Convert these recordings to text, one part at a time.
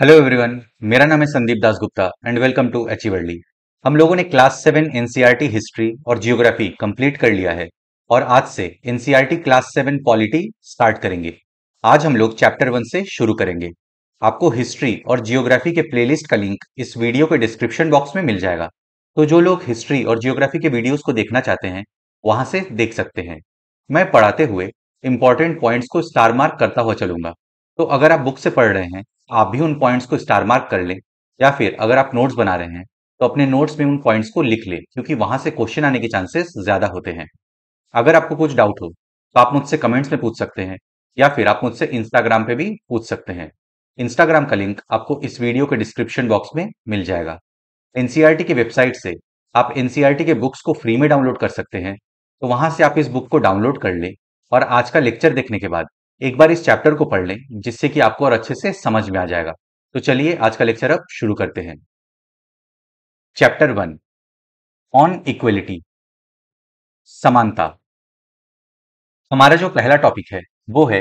Hello everyone मेरा नाम है Sandeep Das Gupta and welcome to Achieverly हम लोगों ने क्लास सेवन एनसीईआरटी हिस्ट्री और जियोग्राफी कंप्लीट कर लिया है और आज से NCERT class seven polity start करेंगे आज हम लोग चैप्टर वन से शुरू करेंगे आपको हिस्ट्री और जियोग्राफी के प्लेलिस्ट का लिंक इस वीडियो के डिस्क्रिप्शन बॉक्स में मिल जाएगा तो जो लोग हिस्ट्री और जियोग्राफी के वीडियोज को देखना चाहते हैं वहां से देख सकते हैं मैं पढ़ाते हुए इंपॉर्टेंट पॉइंट्स को स्टार मार्क करता हुआ चलूंगा तो अगर आप बुक से पढ़ रहे हैं आप भी उन पॉइंट्स को स्टार मार्क कर लें या फिर अगर आप नोट्स बना रहे हैं तो अपने नोट्स में उन पॉइंट्स को लिख लें क्योंकि वहां से क्वेश्चन आने के चांसेस ज्यादा होते हैं अगर आपको कुछ डाउट हो तो आप मुझसे कमेंट्स में पूछ सकते हैं या फिर आप मुझसे इंस्टाग्राम पे भी पूछ सकते हैं इंस्टाग्राम का लिंक आपको इस वीडियो के डिस्क्रिप्शन बॉक्स में मिल जाएगा एनसीईआरटी की वेबसाइट से आप एनसीईआरटी के बुक्स को फ्री में डाउनलोड कर सकते हैं तो वहां से आप इस बुक को डाउनलोड कर लें और आज का लेक्चर देखने के बाद एक बार इस चैप्टर को पढ़ लें जिससे कि आपको और अच्छे से समझ में आ जाएगा तो चलिए आज का लेक्चर अब शुरू करते हैं चैप्टर वन ऑन इक्वलिटी समानता हमारा जो पहला टॉपिक है वो है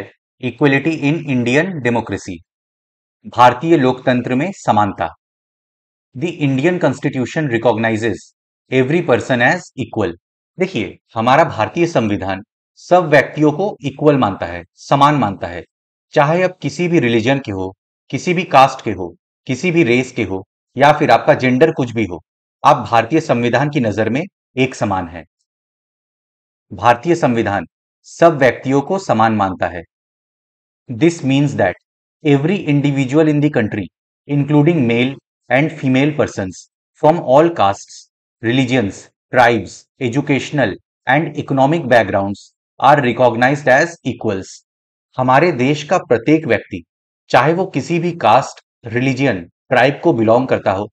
इक्वेलिटी इन इंडियन डेमोक्रेसी भारतीय लोकतंत्र में समानता the Indian constitution recognizes every person as equal देखिए हमारा भारतीय संविधान सब व्यक्तियों को इक्वल मानता है समान मानता है चाहे आप किसी भी रिलीजन के हो किसी भी कास्ट के हो किसी भी रेस के हो या फिर आपका जेंडर कुछ भी हो आप भारतीय संविधान की नजर में एक समान है भारतीय संविधान सब व्यक्तियों को समान मानता है this means that every individual in country including male and female person from all caste religions tribes educational and economic background are recognize as equals हमारे देश का प्रत्येक व्यक्ति चाहे वो किसी भी कास्ट रिलीजियन ट्राइब को बिलोंग करता हो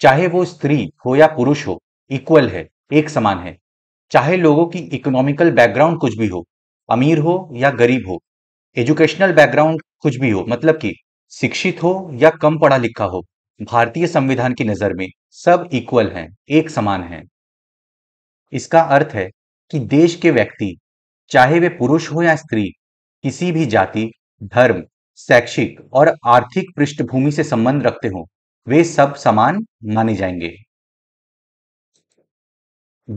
चाहे वो स्त्री हो या पुरुष हो इक्वल है एक समान है चाहे लोगों की इकोनॉमिकल बैकग्राउंड कुछ भी हो अमीर हो या गरीब हो एजुकेशनल बैकग्राउंड कुछ भी हो मतलब कि शिक्षित हो या कम पढ़ा लिखा हो भारतीय संविधान की नजर में सब इक्वल हैं एक समान हैं इसका अर्थ है कि देश के व्यक्ति चाहे वे पुरुष हो या स्त्री किसी भी जाति धर्म शैक्षिक और आर्थिक पृष्ठभूमि से संबंध रखते हों वे सब समान माने जाएंगे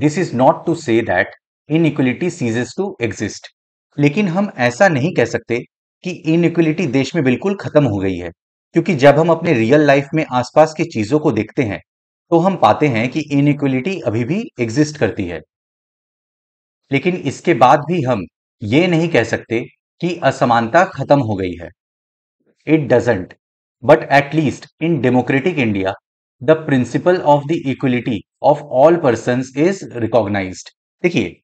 this is not to say that inequality ceases to exist लेकिन हम ऐसा नहीं कह सकते कि इन इक्वलिटी देश में बिल्कुल खत्म हो गई है क्योंकि जब हम अपने रियल लाइफ में आसपास की चीजों को देखते हैं तो हम पाते हैं कि इन इक्वलिटी अभी भी एग्जिस्ट करती है लेकिन इसके बाद भी हम ये नहीं कह सकते कि असमानता खत्म हो गई है it doesn't but at least in democratic India the principle of the equality of all person is recognize देखिए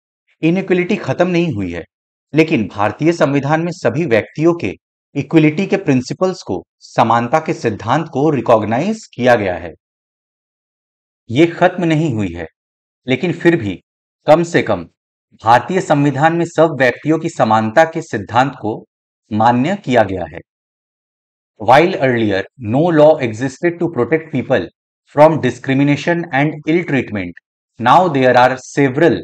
इनइक्वलिटी खत्म नहीं हुई है लेकिन भारतीय संविधान में सभी व्यक्तियों के इक्वलिटी के प्रिंसिपल्स को समानता के सिद्धांत को रिकॉग्नाइज किया गया है ये खत्म नहीं हुई है लेकिन फिर भी कम से कम भारतीय संविधान में सब व्यक्तियों की समानता के सिद्धांत को मान्य किया गया है while earlier no law existed to protect people from discrimination and ill treatment now there are several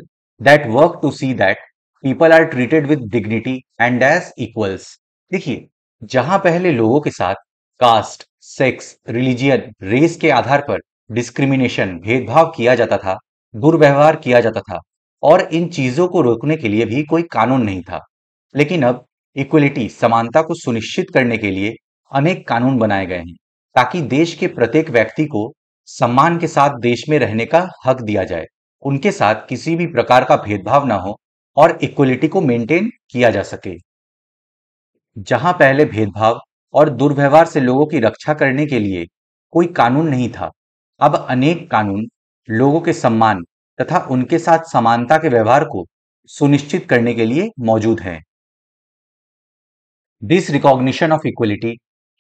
that work to see that people are treated with dignity and as equals देखिए जहां पहले लोगों के साथ कास्ट सेक्स रिलीजियन रेस के आधार पर discrimination भेदभाव किया जाता था दुर्व्यवहार किया जाता था और इन चीजों को रोकने के लिए भी कोई कानून नहीं था लेकिन अब इक्वलिटी समानता को सुनिश्चित करने के लिए अनेक कानून बनाए गए हैं ताकि देश के प्रत्येक व्यक्ति को सम्मान के साथ देश में रहने का हक दिया जाए उनके साथ किसी भी प्रकार का भेदभाव ना हो और इक्वलिटी को मेंटेन किया जा सके जहां पहले भेदभाव और दुर्व्यवहार से लोगों की रक्षा करने के लिए कोई कानून नहीं था अब अनेक कानून लोगों के सम्मान तथा उनके साथ समानता के व्यवहार को सुनिश्चित करने के लिए मौजूद है this recognition of equality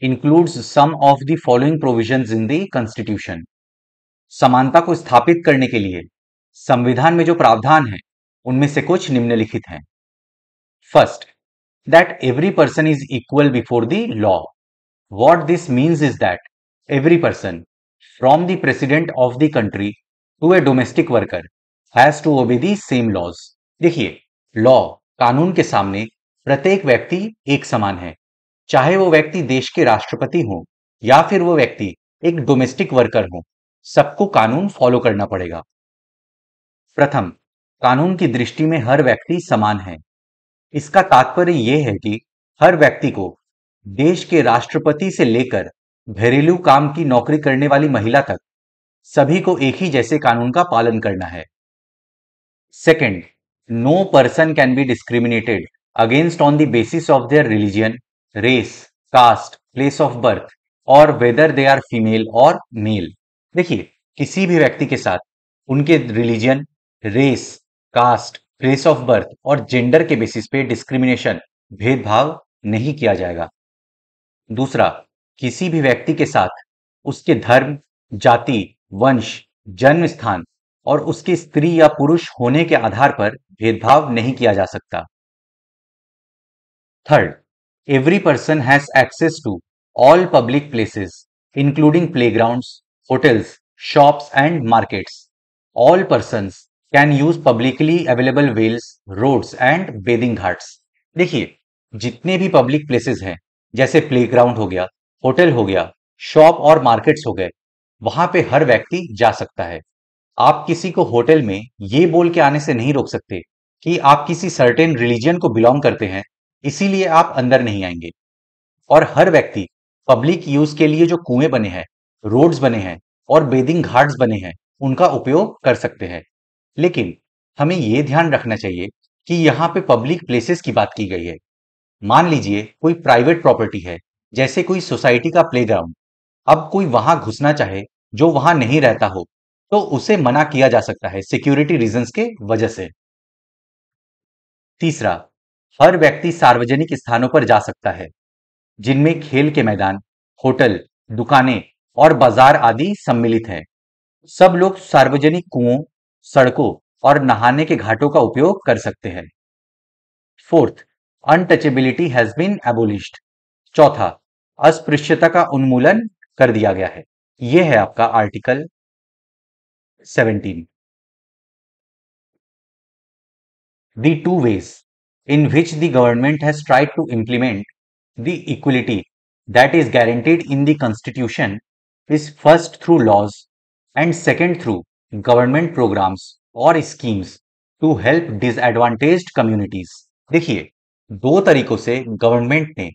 includes some of the following provision in the constitution समानता को स्थापित करने के लिए संविधान में जो प्रावधान है उनमें से कुछ निम्नलिखित हैं first that every person is equal before the law what this means is that every person from the president of the country to a domestic worker has to obey the same laws देखिए law कानून के सामने प्रत्येक व्यक्ति एक समान है चाहे वो व्यक्ति देश के राष्ट्रपति हो या फिर वो व्यक्ति एक डोमेस्टिक वर्कर हो सबको कानून फॉलो करना पड़ेगा प्रथम कानून की दृष्टि में हर व्यक्ति समान है इसका तात्पर्य यह है कि हर व्यक्ति को देश के राष्ट्रपति से लेकर घरेलू काम की नौकरी करने वाली महिला तक सभी को एक ही जैसे कानून का पालन करना है second no person can be discriminated against on the basis of their religion race caste place of birth और वेदर दे आर फीमेल और मेल देखिए किसी भी व्यक्ति के साथ उनके religion race caste place of birth और जेंडर के बेसिस पे डिस्क्रिमिनेशन भेदभाव नहीं किया जाएगा दूसरा किसी भी व्यक्ति के साथ उसके धर्म जाति वंश जन्म स्थान और उसके स्त्री या पुरुष होने के आधार पर भेदभाव नहीं किया जा सकता third every person has access to all public places including play ground hotels shops and markets all person can use publicly available wells roads and bathing ghats देखिए जितने भी पब्लिक प्लेसेस हैं जैसे प्ले ग्राउंड हो गया होटल हो गया shop और मार्केट्स हो गए वहां पे हर व्यक्ति जा सकता है आप किसी को होटल में ये बोल के आने से नहीं रोक सकते कि आप किसी सर्टेन रिलीजन को बिलोंग करते हैं इसीलिए आप अंदर नहीं आएंगे और हर व्यक्ति पब्लिक यूज के लिए जो कुएं बने हैं रोड्स बने हैं और बेदिंग घाट्स बने हैं उनका उपयोग कर सकते हैं लेकिन हमें ये ध्यान रखना चाहिए कि यहाँ पे पब्लिक प्लेसेस की बात की गई है मान लीजिए कोई प्राइवेट प्रॉपर्टी है जैसे कोई सोसाइटी का प्लेग्राउंड अब कोई वहां घुसना चाहे जो वहां नहीं रहता हो तो उसे मना किया जा सकता है सिक्योरिटी रीजंस के वजह से तीसरा हर व्यक्ति सार्वजनिक स्थानों पर जा सकता है जिनमें खेल के मैदान होटल दुकानें और बाजार आदि सम्मिलित हैं सब लोग सार्वजनिक कुओं सड़कों और नहाने के घाटों का उपयोग कर सकते हैं fourth untouchability has been abolished चौथा अस्पृश्यता का उन्मूलन कर दिया गया है ये है आपका article seventeen the two ways in which the government has tried to implement the equality that is guaranteed in the constitution is first through laws and second through government programs और schemes to help disadvantage communities देखिए दो तरीकों से government ने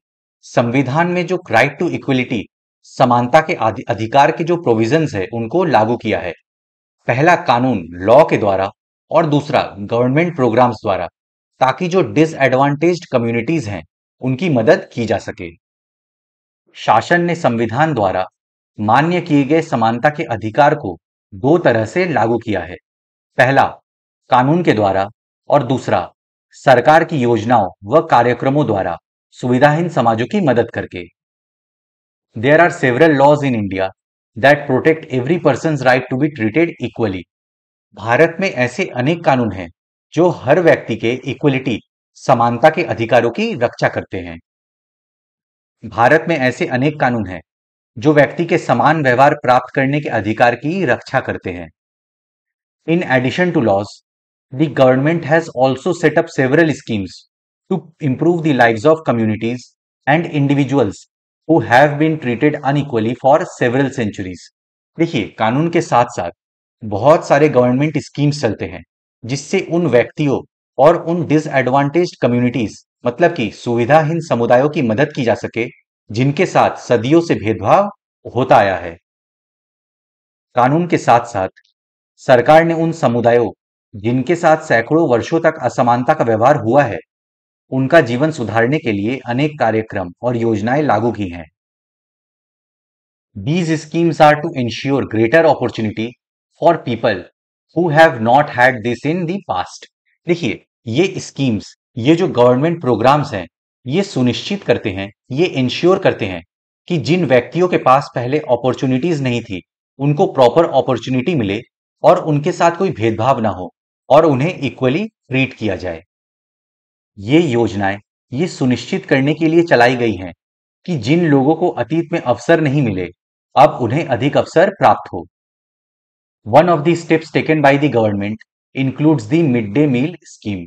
संविधान में जो right to equality समानता के अधिकार के जो प्रोविजन है उनको लागू किया है पहला कानून लॉ के द्वारा और दूसरा गवर्नमेंट प्रोग्राम्स द्वारा ताकि जो डिसएडवांटेज कम्युनिटीज हैं उनकी मदद की जा सके शासन ने संविधान द्वारा मान्य किए गए समानता के अधिकार को दो तरह से लागू किया है पहला कानून के द्वारा और दूसरा सरकार की योजनाओं व कार्यक्रमों द्वारा सुविधाहीन समाजों की मदद करके there are several laws in India that protect every person's right to be treated equally. Bharat में ऐसे अनेक कानून हैं जो हर व्यक्ति के इक्वलिटी समानता के अधिकारों की रक्षा करते हैं भारत में ऐसे अनेक कानून हैं जो व्यक्ति के समान व्यवहार प्राप्त करने के अधिकार की रक्षा करते हैं in addition to laws the government has also setup several schemes to improve the live of communities and individuals who have been treated unequally for several centuries देखिए कानून के साथ साथ बहुत सारे गवर्नमेंट स्कीम्स चलते हैं जिससे उन व्यक्तियों और उन डिसएडवांटेज कम्युनिटीज मतलब कि सुविधाहीन समुदायों की मदद की जा सके जिनके साथ सदियों से भेदभाव होता आया है कानून के साथ साथ सरकार ने उन समुदायों जिनके साथ सैकड़ों वर्षों तक असमानता का व्यवहार हुआ है उनका जीवन सुधारने के लिए अनेक कार्यक्रम और योजनाएं लागू की हैं these schemes are to ensure greater opportunity for people who have not had this in the past देखिए ये स्कीम्स ये जो गवर्नमेंट प्रोग्राम्स हैं ये सुनिश्चित करते हैं ये इंश्योर करते हैं कि जिन व्यक्तियों के पास पहले अपॉर्चुनिटीज नहीं थी उनको प्रॉपर अपॉर्चुनिटी मिले और उनके साथ कोई भेदभाव ना हो और उन्हें इक्वली ट्रीट किया जाए ये योजनाएं ये सुनिश्चित करने के लिए चलाई गई हैं कि जिन लोगों को अतीत में अवसर नहीं मिले अब उन्हें अधिक अवसर प्राप्त हो one of the steps taken by the government includes the mid day meal scheme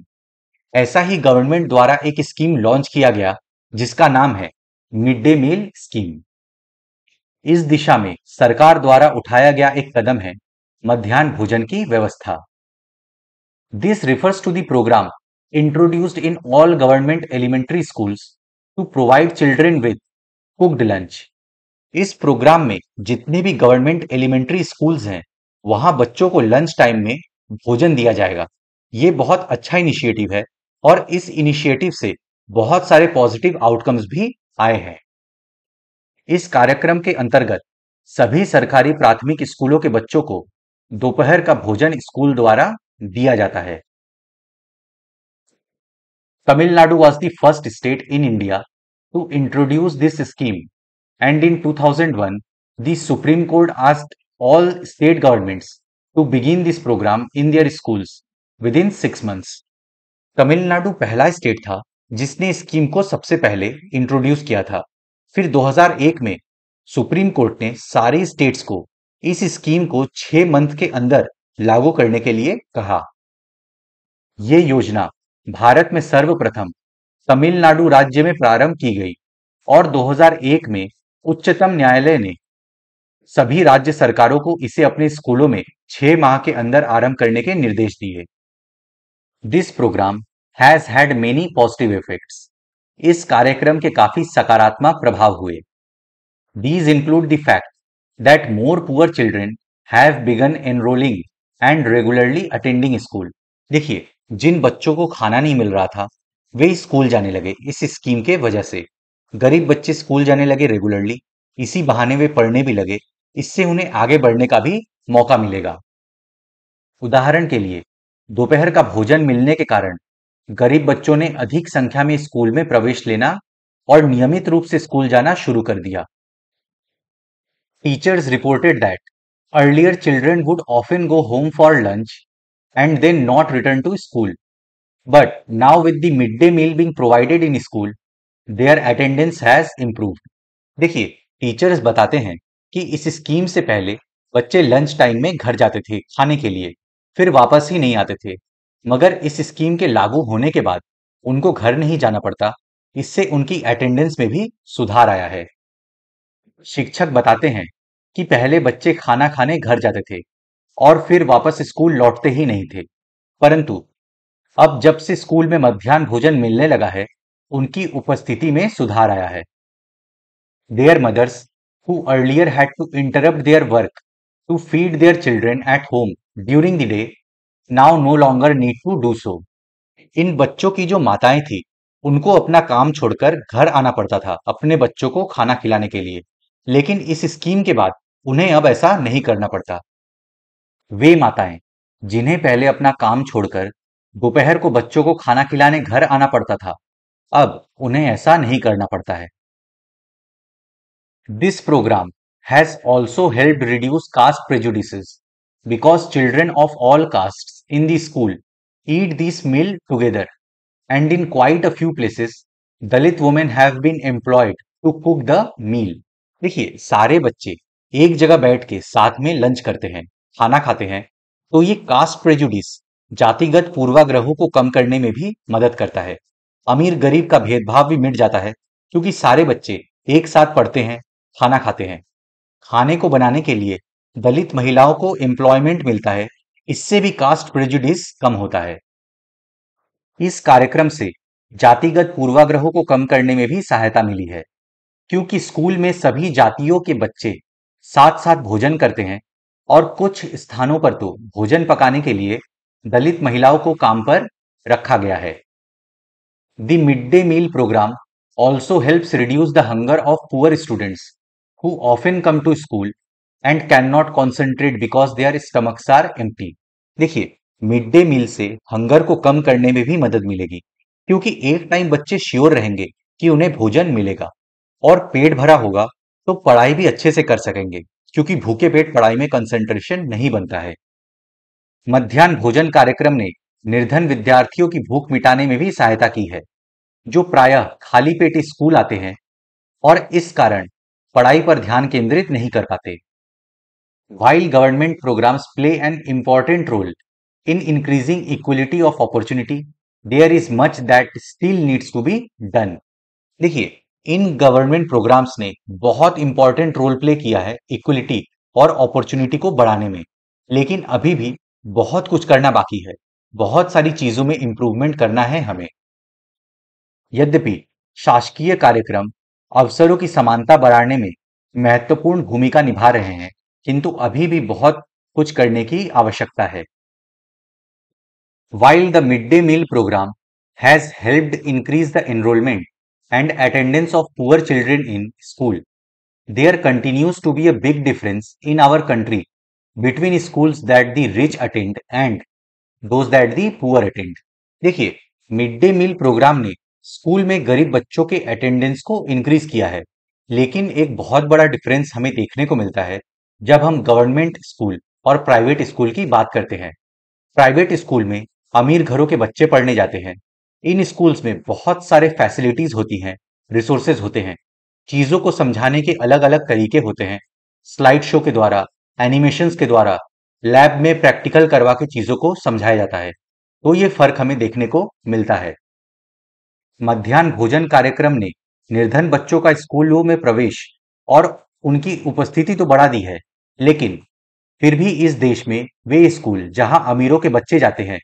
ऐसा ही गवर्नमेंट द्वारा एक स्कीम लॉन्च किया गया जिसका नाम है मिड डे मील स्कीम इस दिशा में सरकार द्वारा उठाया गया एक कदम है मध्यान्ह भोजन की व्यवस्था this refers to the program introduced in all government elementary schools to provide children with cooked lunch. इस प्रोग्राम में जितने भी गवर्नमेंट एलिमेंट्री स्कूल्स हैं वहां बच्चों को लंच टाइम में भोजन दिया जाएगा ये बहुत अच्छा इनिशिएटिव है और इस इनिशिएटिव से बहुत सारे पॉजिटिव आउटकम्स भी आए हैं इस कार्यक्रम के अंतर्गत सभी सरकारी प्राथमिक स्कूलों के बच्चों को दोपहर का भोजन स्कूल द्वारा दिया जाता है Tamil Nadu was the first state in India to introduce this scheme and in 2001 the Supreme Court asked all state governments to begin this program in their schools within six months. Tamil Nadu पहला state था जिसने scheme को सबसे पहले introduce किया था फिर 2001 में सुप्रीम कोर्ट ने सारे स्टेट्स को इस स्कीम को छह मंथ के अंदर लागू करने के लिए कहा यह योजना भारत में सर्वप्रथम तमिलनाडु राज्य में प्रारंभ की गई और 2001 में उच्चतम न्यायालय ने सभी राज्य सरकारों को इसे अपने स्कूलों में छह माह के अंदर आरंभ करने के निर्देश दिए this program has had many positive effects इस कार्यक्रम के काफी सकारात्मक प्रभाव हुए these include the fact that more poor children have began enrolling and regularly attending school देखिए जिन बच्चों को खाना नहीं मिल रहा था वे स्कूल जाने लगे इस स्कीम के वजह से गरीब बच्चे स्कूल जाने लगे रेगुलरली इसी बहाने वे पढ़ने भी लगे इससे उन्हें आगे बढ़ने का भी मौका मिलेगा उदाहरण के लिए दोपहर का भोजन मिलने के कारण गरीब बच्चों ने अधिक संख्या में स्कूल में प्रवेश लेना और नियमित रूप से स्कूल जाना शुरू कर दिया teachers reported that earlier children would often go home for lunch and then not return to school. But now with the midday meal being provided in school, their attendance has improved. देखिए teachers बताते हैं कि इस scheme से पहले बच्चे lunch time में घर जाते थे खाने के लिए फिर वापस ही नहीं आते थे मगर इस स्कीम के लागू होने के बाद उनको घर नहीं जाना पड़ता इससे उनकी अटेंडेंस में भी सुधार आया है शिक्षक बताते हैं कि पहले बच्चे खाना खाने घर जाते थे और फिर वापस स्कूल लौटते ही नहीं थे परंतु अब जब से स्कूल में मध्यान्ह भोजन मिलने लगा है उनकी उपस्थिति में सुधार आया है their mothers who earlier had to interrupt their work to feed their children at home during the day now no longer need to do so इन बच्चों की जो माताएं थी उनको अपना काम छोड़कर घर आना पड़ता था अपने बच्चों को खाना खिलाने के लिए लेकिन इस स्कीम के बाद उन्हें अब ऐसा नहीं करना पड़ता वे माताएं जिन्हें पहले अपना काम छोड़कर दोपहर को बच्चों को खाना खिलाने घर आना पड़ता था अब उन्हें ऐसा नहीं करना पड़ता है this program has also help reduce caste prejudice because children of all caste in the school eat this meal together and in quite a few places Dalit women have been employed to cook the meal देखिए सारे बच्चे एक जगह बैठ के साथ में lunch करते हैं खाना खाते हैं तो ये कास्ट प्रेजुडिस जातिगत पूर्वाग्रहों को कम करने में भी मदद करता है अमीर गरीब का भेदभाव भी मिट जाता है क्योंकि सारे बच्चे एक साथ पढ़ते हैं खाना खाते हैं खाने को बनाने के लिए दलित महिलाओं को एम्प्लॉयमेंट मिलता है इससे भी कास्ट प्रेजुडिस कम होता है इस कार्यक्रम से जातिगत पूर्वाग्रहों को कम करने में भी सहायता मिली है क्योंकि स्कूल में सभी जातियों के बच्चे साथ साथ भोजन करते हैं और कुछ स्थानों पर तो भोजन पकाने के लिए दलित महिलाओं को काम पर रखा गया है the mid day meal program also help reduce the hunger of poor students who often come to school and can not concentrate because they are stomachs are एम देखिए मिड डे मील से हंगर को कम करने में भी मदद मिलेगी क्योंकि एक टाइम बच्चे श्योर रहेंगे कि उन्हें भोजन मिलेगा और पेट भरा होगा तो पढ़ाई भी अच्छे से कर सकेंगे क्योंकि भूखे पेट पढ़ाई में कंसंट्रेशन नहीं बनता है मध्यान्ह भोजन कार्यक्रम ने निर्धन विद्यार्थियों की भूख मिटाने में भी सहायता की है जो प्रायः खाली पेट स्कूल आते हैं और इस कारण पढ़ाई पर ध्यान केंद्रित नहीं कर पाते while government programs play an important role in increasing equality of opportunity there is much that still needs to be done देखिए इन गवर्नमेंट प्रोग्राम्स ने बहुत इंपॉर्टेंट रोल प्ले किया है इक्वलिटी और अपॉर्चुनिटी को बढ़ाने में लेकिन अभी भी बहुत कुछ करना बाकी है बहुत सारी चीजों में इंप्रूवमेंट करना है हमें यद्यपि शासकीय कार्यक्रम अवसरों की समानता बढ़ाने में महत्वपूर्ण भूमिका निभा रहे हैं किंतु अभी भी बहुत कुछ करने की आवश्यकता है while the mid day meal program has helped increase the enrolment and attendance of poor children in school. There continues to be a big difference in our country between schools that the rich attend and those that the poor attend. देखिए mid day meal program ने school में गरीब बच्चों के attendance को increase किया है लेकिन एक बहुत बड़ा डिफरेंस हमें देखने को मिलता है जब हम गवर्नमेंट स्कूल और प्राइवेट स्कूल की बात करते हैं प्राइवेट स्कूल में अमीर घरों के बच्चे पढ़ने जाते हैं इन स्कूल्स में बहुत सारे फैसिलिटीज होती हैं रिसोर्सेज होते हैं चीजों को समझाने के अलग अलग तरीके होते हैं स्लाइड शो के द्वारा एनिमेशन के द्वारा लैब में प्रैक्टिकल करवा के चीजों को समझाया जाता है तो ये फर्क हमें देखने को मिलता है मध्यान्ह भोजन कार्यक्रम ने निर्धन बच्चों का स्कूलों में प्रवेश और उनकी उपस्थिति तो बढ़ा दी है लेकिन फिर भी इस देश में वे स्कूल जहां अमीरों के बच्चे जाते हैं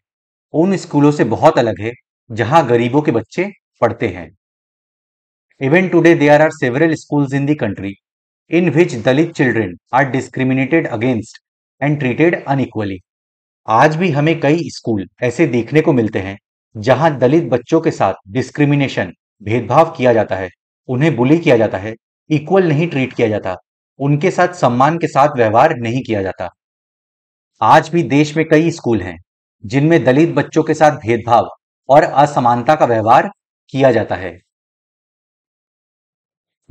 उन स्कूलों से बहुत अलग है जहां गरीबों के बच्चे पढ़ते हैं even today there are several school in country in which Dalit children are discriminated against and treated unequally आज भी हमें कई स्कूल ऐसे देखने को मिलते हैं जहां दलित बच्चों के साथ डिस्क्रिमिनेशन भेदभाव किया जाता है उन्हें बुली किया जाता है इक्वल नहीं ट्रीट किया जाता उनके साथ सम्मान के साथ व्यवहार नहीं किया जाता आज भी देश में कई स्कूल हैं जिनमें दलित बच्चों के साथ भेदभाव और असमानता का व्यवहार किया जाता है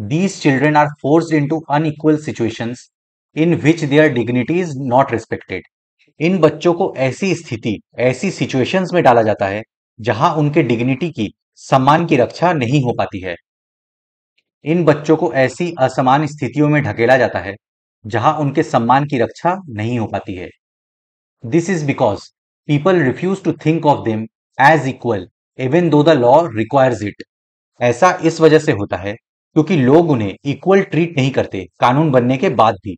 these are force into unequal situation in which their dignity is not respected इन बच्चों को ऐसी स्थिति ऐसी सिचुएशंस में डाला जाता है जहां उनके डिग्निटी की सम्मान की रक्षा नहीं हो पाती है इन बच्चों को ऐसी असमान स्थितियों में ढकेला जाता है जहां उनके सम्मान की रक्षा नहीं हो पाती है this is because people refuse to think of them as equal even though the law requires it ऐसा इस वजह से होता है क्योंकि लोग उन्हें इक्वल ट्रीट नहीं करते कानून बनने के बाद भी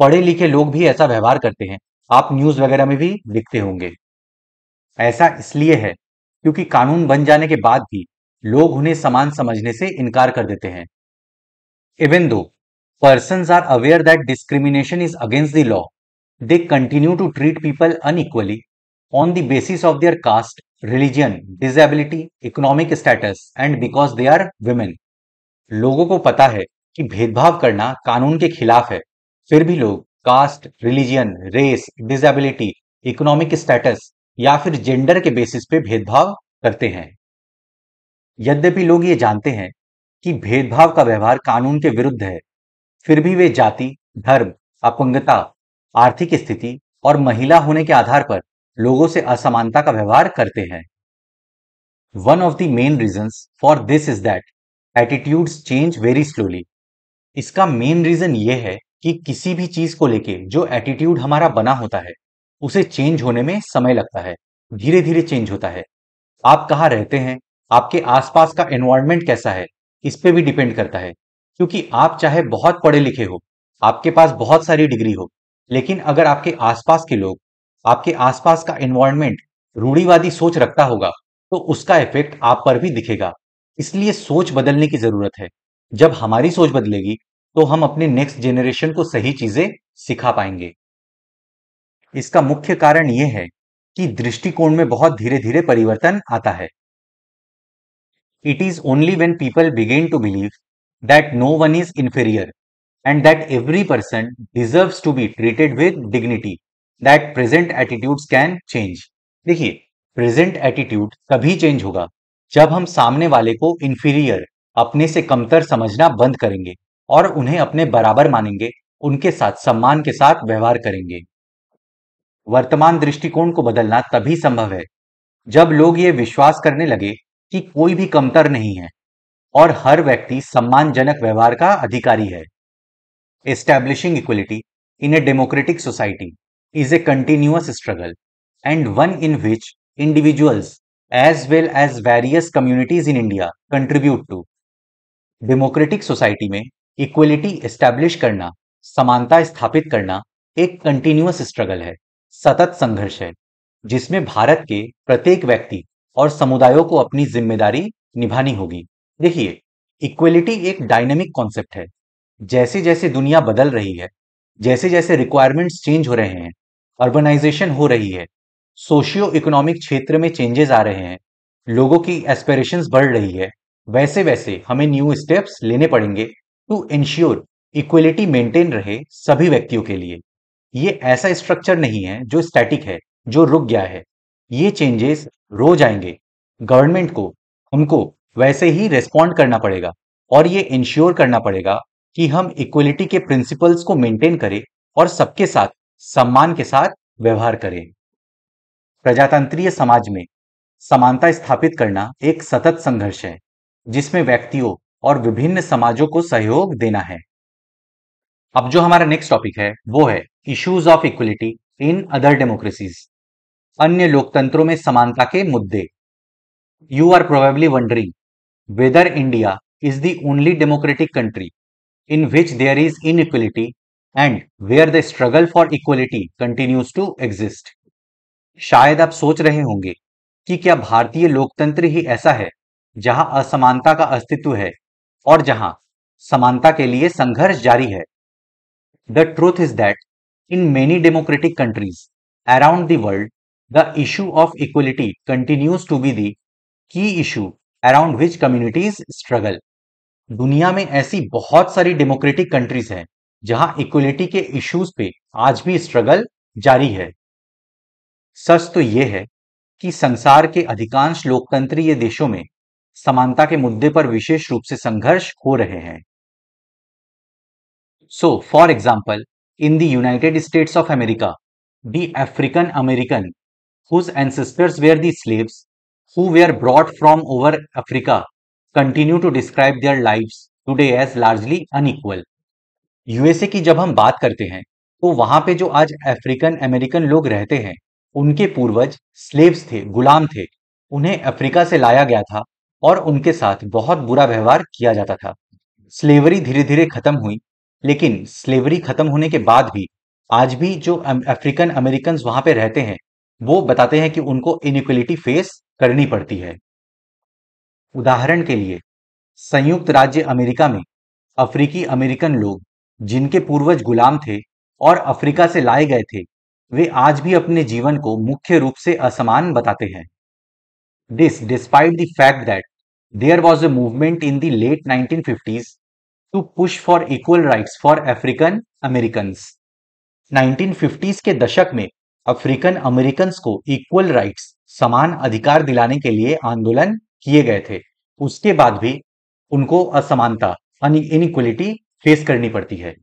पढ़े लिखे लोग भी ऐसा व्यवहार करते हैं आप न्यूज वगैरह में भी लिखते होंगे ऐसा इसलिए है क्योंकि कानून बन जाने के बाद भी लोग उन्हें समान समझने से इनकार कर देते हैं even though person are aware that discrimination is against the law they continue to treat people unequally on the basis of their caste religion disability economic status and because they are women लोगों को पता है कि भेदभाव करना कानून के खिलाफ है फिर भी लोग caste religion race disability economic status या फिर जेंडर के बेसिस पे भेदभाव करते हैं यद्यपि लोग ये जानते हैं कि भेदभाव का व्यवहार कानून के विरुद्ध है फिर भी वे जाति धर्म अपंगता आर्थिक स्थिति और महिला होने के आधार पर लोगों से असमानता का व्यवहार करते हैं one of the main reason for this is that attitude change very slowly इसका मेन रीजन ये है कि किसी भी चीज को लेके जो एटीट्यूड हमारा बना होता है उसे चेंज होने में समय लगता है धीरे धीरे चेंज होता है आप कहाँ रहते हैं आपके आसपास का एनवायरमेंट कैसा है इस पर भी डिपेंड करता है क्योंकि आप चाहे बहुत पढ़े लिखे हो आपके पास बहुत सारी डिग्री हो लेकिन अगर आपके आसपास के लोग आपके आसपास का एनवायरमेंट रूढ़ीवादी सोच रखता होगा तो उसका इफेक्ट आप पर भी दिखेगा इसलिए सोच बदलने की जरूरत है जब हमारी सोच बदलेगी तो हम अपने नेक्स्ट जेनरेशन को सही चीजें सिखा पाएंगे इसका मुख्य कारण यह है कि दृष्टिकोण में बहुत धीरे धीरे परिवर्तन आता है it is only when people begin to believe that no one is inferior and that every person deserve to be treated with dignity that present attitude can change देखिए प्रेजेंट एटीट्यूड तभी चेंज होगा जब हम सामने वाले को inferior अपने से कमतर समझना बंद करेंगे और उन्हें अपने बराबर मानेंगे उनके साथ सम्मान के साथ व्यवहार करेंगे वर्तमान दृष्टिकोण को बदलना तभी संभव है जब लोग ये विश्वास करने लगे कि कोई भी कमतर नहीं है और हर व्यक्ति सम्मानजनक व्यवहार का अधिकारी है establishing equality in a democratic society is a continuous struggle and one in which individuals as well as various communities in India contribute to democratic society में इक्वलिटी एस्टैब्लिश करना समानता स्थापित करना एक कंटिन्यूस स्ट्रगल है सतत संघर्ष है जिसमें भारत के प्रत्येक व्यक्ति और समुदायों को अपनी जिम्मेदारी निभानी होगी देखिए इक्वलिटी एक डायनेमिक कॉन्सेप्ट है जैसे जैसे दुनिया बदल रही है जैसे जैसे रिक्वायरमेंट्स चेंज हो रहे हैं अर्बनाइजेशन हो रही है सोशियो इकोनॉमिक क्षेत्र में चेंजेस आ रहे हैं लोगों की एस्पिरेशन बढ़ रही है वैसे वैसे हमें न्यू स्टेप्स लेने पड़ेंगे टू इंश्योर इक्वलिटी मेंटेन रहे सभी व्यक्तियों के लिए ये ऐसा स्ट्रक्चर नहीं है जो स्टैटिक है जो रुक गया है ये चेंजेस रोज आएंगे गवर्नमेंट को हमको वैसे ही रेस्पॉन्ड करना पड़ेगा और ये इंश्योर करना पड़ेगा कि हम इक्वलिटी के प्रिंसिपल्स को मेंटेन करें और सबके साथ सम्मान के साथ व्यवहार करें प्रजातंत्रीय समाज में समानता स्थापित करना एक सतत संघर्ष है जिसमें व्यक्तियों और विभिन्न समाजों को सहयोग देना है अब जो हमारा नेक्स्ट टॉपिक है वो है issues of equality in other democracies अन्य लोकतंत्रों में समानता के मुद्दे you are probably wondering whether India is the only democratic country in which there is inequality and where the struggle for equality continues to exist शायद आप सोच रहे होंगे कि क्या भारतीय लोकतंत्र ही ऐसा है जहां असमानता का अस्तित्व है और जहां समानता के लिए संघर्ष जारी है the truth is that in many democratic countries around world the issue of equality continues to be the key issue around which communities struggle दुनिया में ऐसी बहुत सारी डेमोक्रेटिक कंट्रीज हैं जहां इक्वलिटी के इश्यूज पे आज भी स्ट्रगल जारी है सच तो यह है कि संसार के अधिकांश लोकतंत्रीय देशों में समानता के मुद्दे पर विशेष रूप से संघर्ष हो रहे हैं so for example in the United States of America the African American whose ancestors were the slaves who were brought from over Africa continue to describe their life today as largely unequal USA की जब हम बात करते हैं तो वहां पे जो आज अफ्रीकन अमेरिकन लोग रहते हैं उनके पूर्वज स्लेव्स थे गुलाम थे उन्हें अफ्रीका से लाया गया था और उनके साथ बहुत बुरा व्यवहार किया जाता था स्लेवरी धीरे धीरे खत्म हुई लेकिन स्लेवरी खत्म होने के बाद भी आज भी जो अफ्रीकन अमेरिकन वहां पे रहते हैं वो बताते हैं कि उनको इनिक्वलिटी फेस करनी पड़ती है उदाहरण के लिए संयुक्त राज्य अमेरिका में अफ्रीकी अमेरिकन लोग जिनके पूर्वज गुलाम थे और अफ्रीका से लाए गए थे वे आज भी अपने जीवन को मुख्य रूप से असमान बताते हैं this despite the fact that there was a movement in the late nineteen fifties to push for equal rights for African American 1950s के दशक में अफ्रीकन अमेरिकन को इक्वल राइट्स समान अधिकार दिलाने के लिए आंदोलन किए गए थे उसके बाद भी उनको असमानता इनक्वलिटी फेस करनी पड़ती है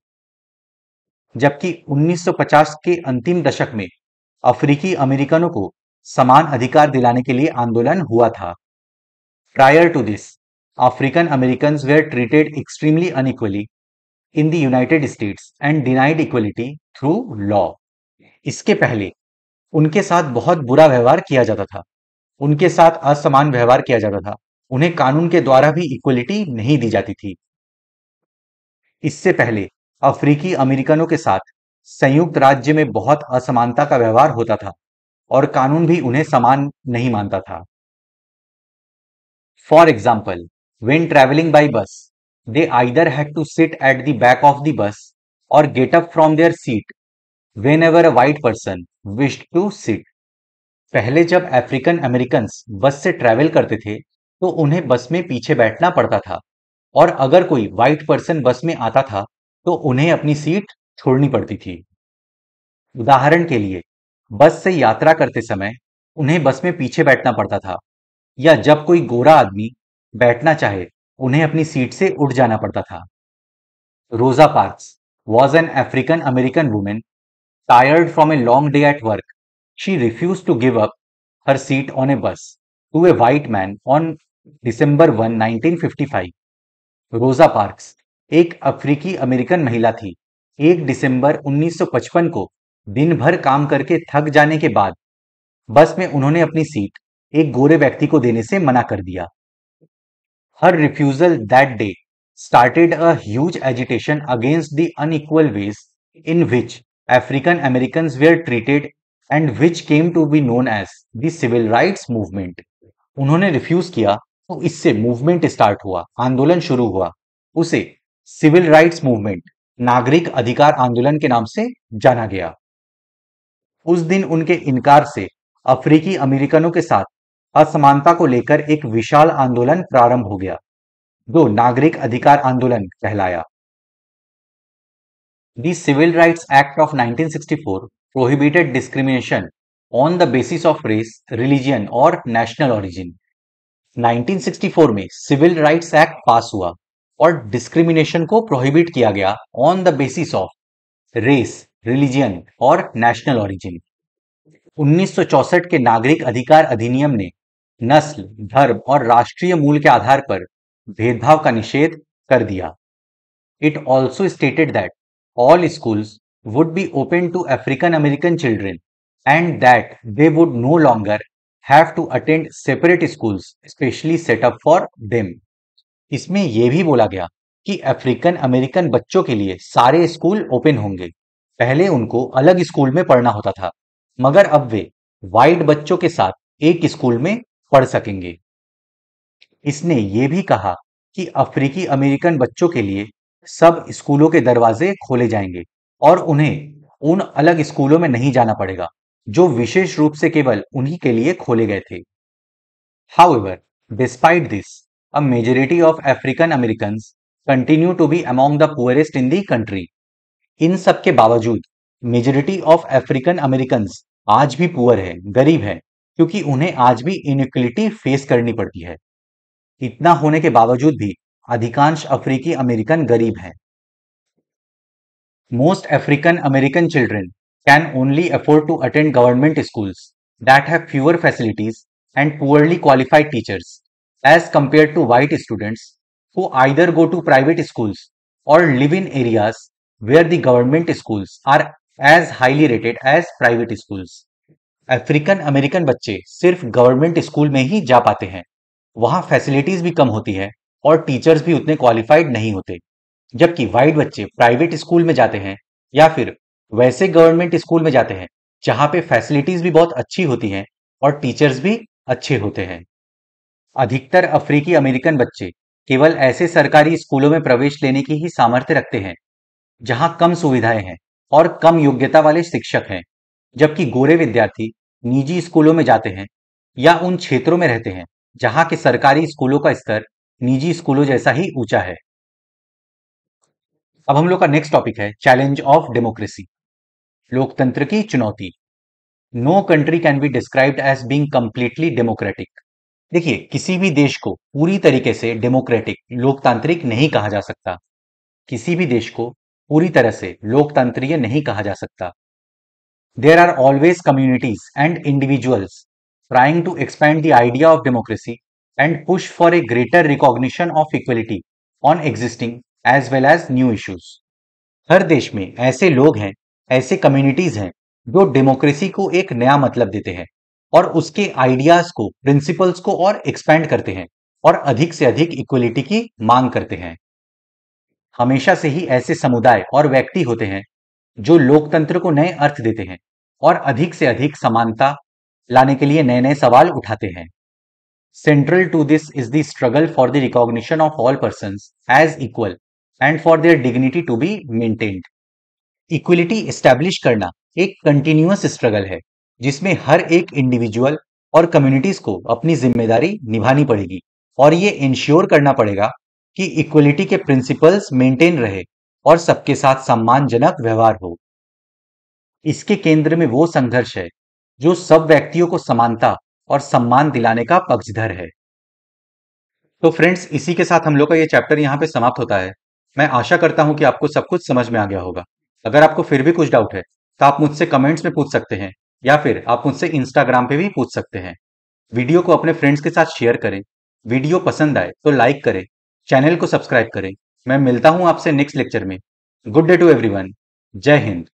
जबकि 1950 के अंतिम दशक में अफ्रीकी अमेरिकनों को समान अधिकार दिलाने के लिए आंदोलन हुआ था prior to this African American were treated extremely unequally in the United States and denied equality through law इसके पहले उनके साथ बहुत बुरा व्यवहार किया जाता था उनके साथ असमान व्यवहार किया जाता था उन्हें कानून के द्वारा भी इक्वलिटी नहीं दी जाती थी इससे पहले अफ्रीकी अमेरिकनों के साथ संयुक्त राज्य में बहुत असमानता का व्यवहार होता था और कानून भी उन्हें समान नहीं मानता था for example when travelling by bus they either had to sit at the back of the bus और get up from their seat whenever a white person wished to sit पहले जब अफ्रीकन अमेरिकन बस से travel करते थे तो उन्हें बस में पीछे बैठना पड़ता था और अगर कोई वाइट पर्सन बस में आता था तो उन्हें अपनी सीट छोड़नी पड़ती थी उदाहरण के लिए बस से यात्रा करते समय उन्हें बस में पीछे बैठना पड़ता था या जब कोई गोरा आदमी बैठना चाहे उन्हें अपनी सीट से उठ जाना पड़ता था Rosa Parks was an African American women a long day at work she refuse to give up her seat on a bus to a white man on December one nineteen fifty five Rosa Parks एक अफ्रीकी American महिला थी एक दिसंबर 1955 को दिन भर काम करके थक जाने के बाद बस में उन्होंने अपनी सीट एक गोरे व्यक्ति को देने से मना कर दिया her refusal that day started a huge agitation against the unequal ways in which African American were treated and which came to be known as civil right movement उन्होंने रिफ्यूज किया तो इससे मूवमेंट स्टार्ट हुआ आंदोलन शुरू हुआ उसे civil rights movement नागरिक अधिकार आंदोलन के नाम से जाना गया उस दिन उनके इनकार से अफ्रीकी अमेरिकनों के साथ असमानता को लेकर एक विशाल आंदोलन प्रारंभ हो गया जो नागरिक अधिकार आंदोलन कहलाया right act of nineteen sixty 1964 prohibited discrimination on the basis of race religion और नेशनल ऑरिजिन 1964 में सिविल राइट्स एक्ट पास हुआ और डिस्क्रिमिनेशन को प्रोहिबिट किया गया on the basis of race religion और नेशनल ओरिजिन 1964 के नागरिक अधिकार अधिनियम ने नस्ल धर्म और राष्ट्रीय मूल के आधार पर भेदभाव का निषेध कर दिया it also stated that all school would be open to African American children and that they would no longer have to attend separate schools specially set up for them इसमें यह भी बोला गया कि अफ्रीकन अमेरिकन बच्चों के लिए सारे स्कूल ओपन होंगे पहले उनको अलग स्कूल में पढ़ना होता था मगर अब वे वाइट बच्चों के साथ एक स्कूल में पढ़ सकेंगे इसने ये भी कहा कि अफ्रीकी अमेरिकन बच्चों के लिए सब स्कूलों के दरवाजे खोले जाएंगे और उन्हें उन अलग स्कूलों में नहीं जाना पड़ेगा जो विशेष रूप से केवल उन्हीं के लिए खोले गए थे However, despite this a majority of African American continue to be among the poorest in the country इन सब के बावजूद मेजोरिटी ऑफ अफ्रीकन अमेरिकन आज भी पुअर है गरीब है क्योंकि उन्हें आज भी इनक्विलिटी फेस करनी पड़ती है इतना होने के बावजूद भी अधिकांश अफ्रीकी अमेरिकन गरीब हैं most African American children can only afford to attend government schools that have fewer facilities and poorly qualified teachers as compared to white students who either go to private schools or live in areas where the government schools are as highly rated as private schools. African American बच्चे सिर्फ government school में ही जा पाते हैं वहाँ facilities भी कम होती है और टीचर्स भी उतने क्वालिफाइड नहीं होते जबकि वाइट बच्चे प्राइवेट स्कूल में जाते हैं या फिर वैसे गवर्नमेंट स्कूल में जाते हैं जहां पे फैसिलिटीज भी बहुत अच्छी होती हैं और टीचर्स भी अच्छे होते हैं अधिकतर अफ्रीकी अमेरिकन बच्चे केवल ऐसे सरकारी स्कूलों में प्रवेश लेने की ही सामर्थ्य रखते हैं जहां कम सुविधाएं हैं और कम योग्यता वाले शिक्षक हैं जबकि गोरे विद्यार्थी निजी स्कूलों में जाते हैं या उन क्षेत्रों में रहते हैं जहां के सरकारी स्कूलों का स्तर निजी स्कूलों जैसा ही ऊंचा है अब हम लोग का नेक्स्ट टॉपिक है चैलेंज ऑफ डेमोक्रेसी लोकतंत्र की चुनौती no country can be described as being completely democratic देखिए किसी भी देश को पूरी तरीके से डेमोक्रेटिक लोकतांत्रिक नहीं कहा जा सकता किसी भी देश को पूरी तरह से लोकतंत्रीय नहीं कहा जा सकता there are always communities and individuals trying to expand the idea of democracy and push for a greater recognition of equality on existing as well as new issues हर देश में ऐसे लोग हैं ऐसे कम्युनिटीज हैं जो डेमोक्रेसी को एक नया मतलब देते हैं और उसके आइडियाज को प्रिंसिपल्स को और एक्सपैंड करते हैं और अधिक से अधिक इक्वलिटी की मांग करते हैं हमेशा से ही ऐसे समुदाय और व्यक्ति होते हैं जो लोकतंत्र को नए अर्थ देते हैं और अधिक से अधिक समानता लाने के लिए नए नए सवाल उठाते हैं central to this is the struggle for the recognition of all person as equal and for their dignity to be maintained equality establish करना एक कंटिन्यूस स्ट्रगल है जिसमें हर एक इंडिविजुअल और कम्युनिटीज को अपनी जिम्मेदारी निभानी पड़ेगी और ये इंश्योर करना पड़ेगा कि इक्वलिटी के प्रिंसिपल्स मेंटेन रहे और सबके साथ सम्मानजनक व्यवहार हो इसके केंद्र में वो संघर्ष है जो सब व्यक्तियों को समानता और सम्मान दिलाने का पक्षधर है तो फ्रेंड्स इसी के साथ हम लोग का ये चैप्टर यहाँ पे समाप्त होता है मैं आशा करता हूं कि आपको सब कुछ समझ में आ गया होगा अगर आपको फिर भी कुछ डाउट है तो आप मुझसे कमेंट्स में पूछ सकते हैं या फिर आप मुझसे इंस्टाग्राम पे भी पूछ सकते हैं वीडियो को अपने फ्रेंड्स के साथ शेयर करें वीडियो पसंद आए तो लाइक करें चैनल को सब्सक्राइब करें मैं मिलता हूं आपसे नेक्स्ट लेक्चर में good day to everyone Jai Hind